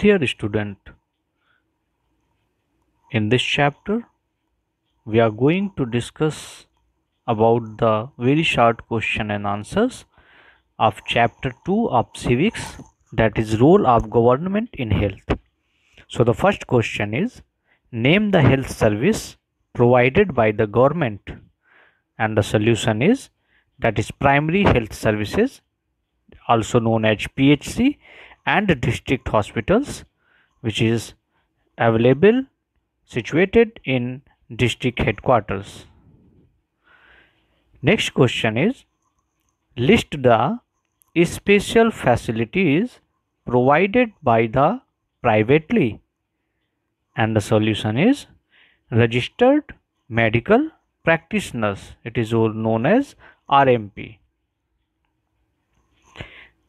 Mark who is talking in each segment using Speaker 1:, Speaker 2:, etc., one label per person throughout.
Speaker 1: Dear student, in this chapter we are going to discuss about the very short question and answers of chapter 2 of civics that is role of government in health. So the first question is name the health service provided by the government and the solution is that is primary health services also known as PHC and the district hospitals which is available situated in district headquarters. Next question is list the special facilities provided by the privately and the solution is registered medical practitioners it is all known as RMP.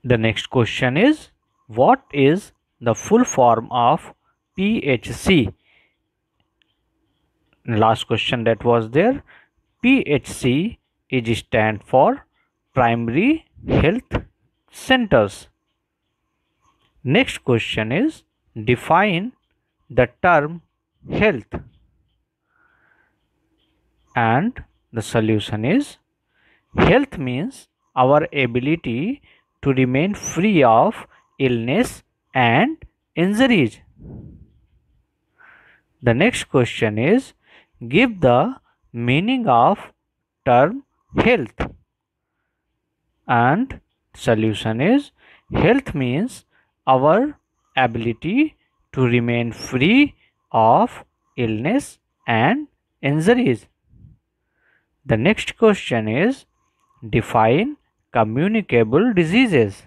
Speaker 1: The next question is what is the full form of PHC? Last question that was there. PHC is stand for primary health centers. Next question is define the term health and the solution is health means our ability to remain free of illness and injuries. The next question is give the meaning of term health and solution is health means our ability to remain free of illness and injuries. The next question is define communicable diseases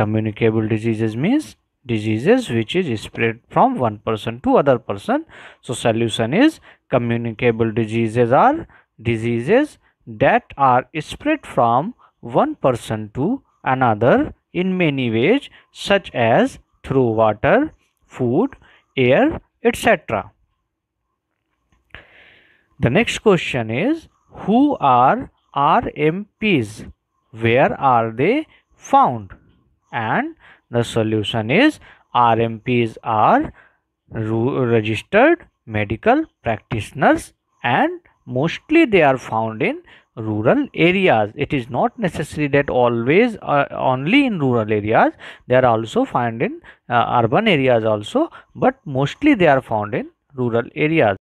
Speaker 1: communicable diseases means diseases which is spread from one person to other person so solution is communicable diseases are diseases that are spread from one person to another in many ways such as through water food air etc the next question is who are rmps where are they found and the solution is RMPs are registered medical practitioners and mostly they are found in rural areas it is not necessary that always uh, only in rural areas they are also found in uh, urban areas also but mostly they are found in rural areas